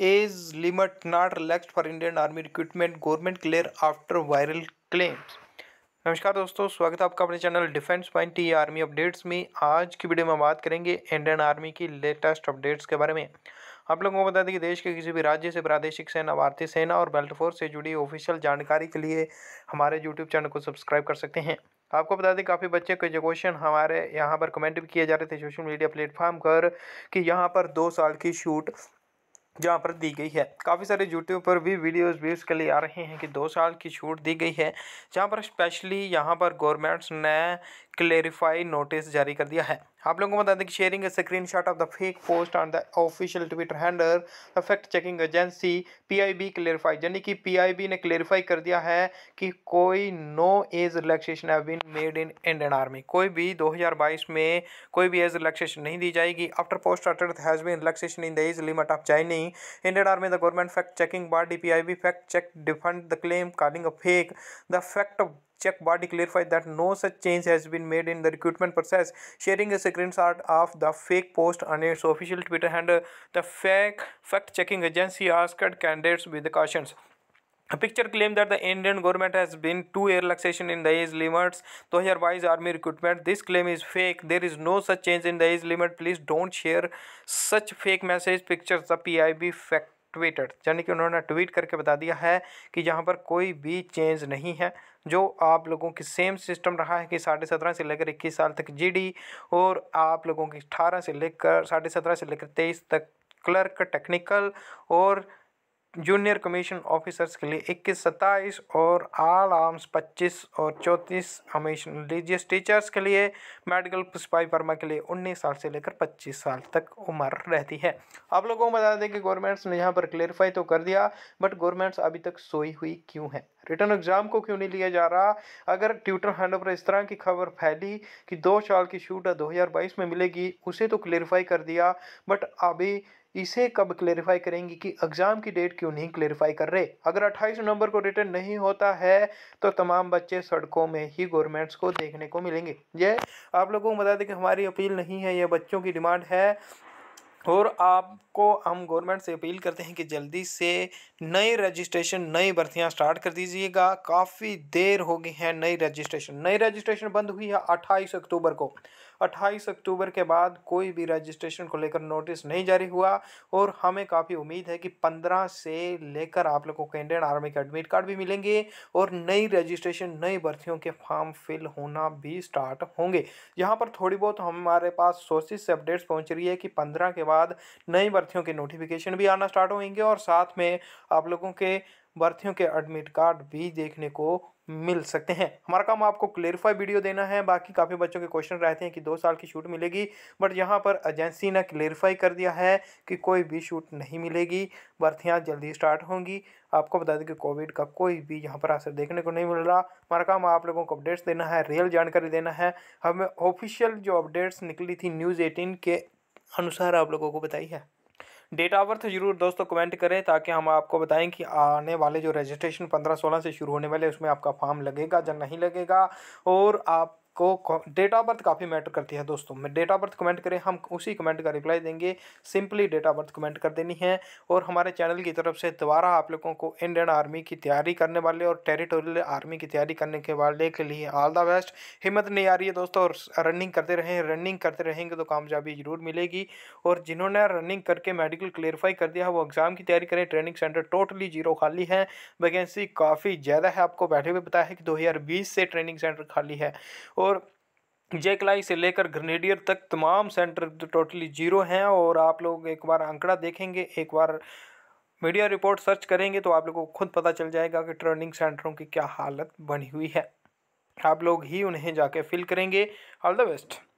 As limit not relaxed for Indian army recruitment government clear after viral claims नमस्कार दोस्तों स्वागत है आपका अपने channel defence point T army updates में आज की वीडियो में बात करेंगे इंडियन आर्मी की लेटेस्ट अपडेट्स के बारे में आप लोगों को बता दें कि देश के किसी भी राज्य से प्रादेशिक सेना भारतीय सेना और बेल्ट फोर्स से जुड़ी ऑफिशियल जानकारी के लिए हमारे यूट्यूब चैनल को सब्सक्राइब कर सकते हैं आपको बता दें काफ़ी बच्चे के जो क्वेश्चन हमारे यहाँ पर कमेंट भी किए जा रहे थे सोशल मीडिया प्लेटफॉर्म पर कि यहाँ पर दो साल की शूट जहाँ पर दी गई है काफ़ी सारे यूट्यूब पर भी वीडियोस भी उसके लिए आ रहे हैं कि दो साल की छूट दी गई है जहाँ पर स्पेशली यहाँ पर गवर्नमेंट्स ने क्लेरिफाई नोटिस जारी कर दिया है आप लोगों को बता दें कि sharing screenshot of the fake post on the official Twitter handle fact checking agency PIB clarify यानी कि पीआईबी ने क्लेरिफाई कर दिया है कि कोई no age relaxation have been made in Indian army कोई भी 2022 में कोई भी एज रिलैक्सेशन नहीं दी जाएगी आफ्टर पोस्ट अटर्थ has been relaxation in the age limit of चाइनी Indian army the government fact checking body P fact check defend the claim carding a fake the fact check body clarified that no such change has been made in the recruitment process, sharing a screenshot of the fake post on its official Twitter handle. The fake fact-checking agency asked candidates with cautions. A picture claimed that the Indian government has been too relaxation in the age limits 2022 army recruitment. This claim is fake. There is no such change in the age limit. Please don't share such fake message pictures. The PIB fact tweeted यानी कि उन्होंने tweet करके बता दिया है कि यहाँ पर कोई भी चेंज नहीं है जो आप लोगों की सेम सिस्टम रहा है कि साढ़े सत्रह से लेकर इक्कीस साल तक जीडी और आप लोगों की अठारह से लेकर साढ़े सत्रह से लेकर तेईस तक क्लर्क टेक्निकल और जूनियर कमीशन ऑफिसर्स के लिए इक्कीस सत्ताईस और आल आर्म्स पच्चीस और चौंतीस कमीशन रिलीजियस टीचर्स के लिए मेडिकल सिपाही वर्मा के लिए उन्नीस साल से लेकर पच्चीस साल तक उम्र रहती है आप लोगों को बता दें कि गवर्नमेंट्स ने यहाँ पर क्लेरिफाई तो कर दिया बट गवर्नमेंट्स अभी तक सोई हुई क्यों है रिटर्न एग्जाम को क्यों नहीं लिया जा रहा अगर ट्विटर हैंडल पर इस तरह की खबर फैली कि दो साल की शूट 2022 में मिलेगी उसे तो क्लेरिफाई कर दिया बट अभी इसे कब क्लेरिफाई करेंगी कि एग्ज़ाम की डेट क्यों नहीं क्लेरिफाई कर रहे अगर 28 नवंबर को रिटर्न नहीं होता है तो तमाम बच्चे सड़कों में ही गवर्नमेंट्स को देखने को मिलेंगे यह आप लोगों को बता दें कि हमारी अपील नहीं है यह बच्चों की डिमांड है और आपको हम गवर्नमेंट से अपील करते हैं कि जल्दी से नए रजिस्ट्रेशन नई भर्तियाँ स्टार्ट कर दीजिएगा काफ़ी देर हो गई है नई रजिस्ट्रेशन नई रजिस्ट्रेशन बंद हुई है 28 अक्टूबर को 28 अक्टूबर के बाद कोई भी रजिस्ट्रेशन को लेकर नोटिस नहीं जारी हुआ और हमें काफ़ी उम्मीद है कि 15 से लेकर आप लोगों को इंडियन आर्मी के एडमिट कार्ड भी मिलेंगे और नई रजिस्ट्रेशन नई भर्तियों के फॉर्म फिल होना भी स्टार्ट होंगे यहाँ पर थोड़ी बहुत हमारे पास सोर्सेज से अपडेट्स पहुँच रही है कि पंद्रह के बाद नई भर्तियों के नोटिफिकेशन भी आना स्टार्ट होंगे और साथ में आप लोगों के भर्तियों के एडमिट कार्ड भी देखने को मिल सकते हैं हमारा काम आपको क्लेरिफाई वीडियो देना है बाकी काफ़ी बच्चों के क्वेश्चन रहते हैं कि दो साल की छूट मिलेगी बट यहाँ पर एजेंसी ने क्लेरिफाई कर दिया है कि कोई भी छूट नहीं मिलेगी भर्तियाँ जल्दी स्टार्ट होंगी आपको बता दें कि कोविड का कोई भी यहाँ पर असर देखने को नहीं मिल रहा हमारा काम आप लोगों को अपडेट्स देना है रियल जानकारी देना है हमें ऑफिशियल जो अपडेट्स निकली थी न्यूज़ एटीन के अनुसार आप लोगों को बताई है डेट ऑफ बर्थ जरूर दोस्तों कमेंट करें ताकि हम आपको बताएं कि आने वाले जो रजिस्ट्रेशन पंद्रह सोलह से शुरू होने वाले उसमें आपका फॉर्म लगेगा या नहीं लगेगा और आप को डेट ऑफ बर्थ काफ़ी मैटर करती है दोस्तों डेट ऑफ बर्थ कमेंट करें हम उसी कमेंट का रिप्लाई देंगे simply date of birth comment कर देनी है और हमारे चैनल की तरफ से दोबारा आप लोगों को इंडियन आर्मी की तैयारी करने वाले और टेरिटोरियल आर्मी की तैयारी करने के वाले के लिए ऑल द बेस्ट हिम्मत नहीं आ रही है दोस्तों और रनिंग करते रहें रनिंग करते रहेंगे तो कामयाबी जरूर मिलेगी और जिन्होंने रनिंग करके मेडिकल क्लेरिफाई कर दिया है वो एग्ज़ाम की तैयारी करें ट्रेनिंग सेंटर टोटली जीरो खाली है वैकेंसी काफ़ी ज़्यादा है आपको बैठे हुए बताया है कि दो से ट्रेनिंग सेंटर खाली है और जैकलाई से लेकर ग्रेनेडियर तक तमाम सेंटर टोटली जीरो हैं और आप लोग एक बार आंकड़ा देखेंगे एक बार मीडिया रिपोर्ट सर्च करेंगे तो आप लोगों को खुद पता चल जाएगा कि ट्रेनिंग सेंटरों की क्या हालत बनी हुई है आप लोग ही उन्हें जाके फिल करेंगे ऑल द बेस्ट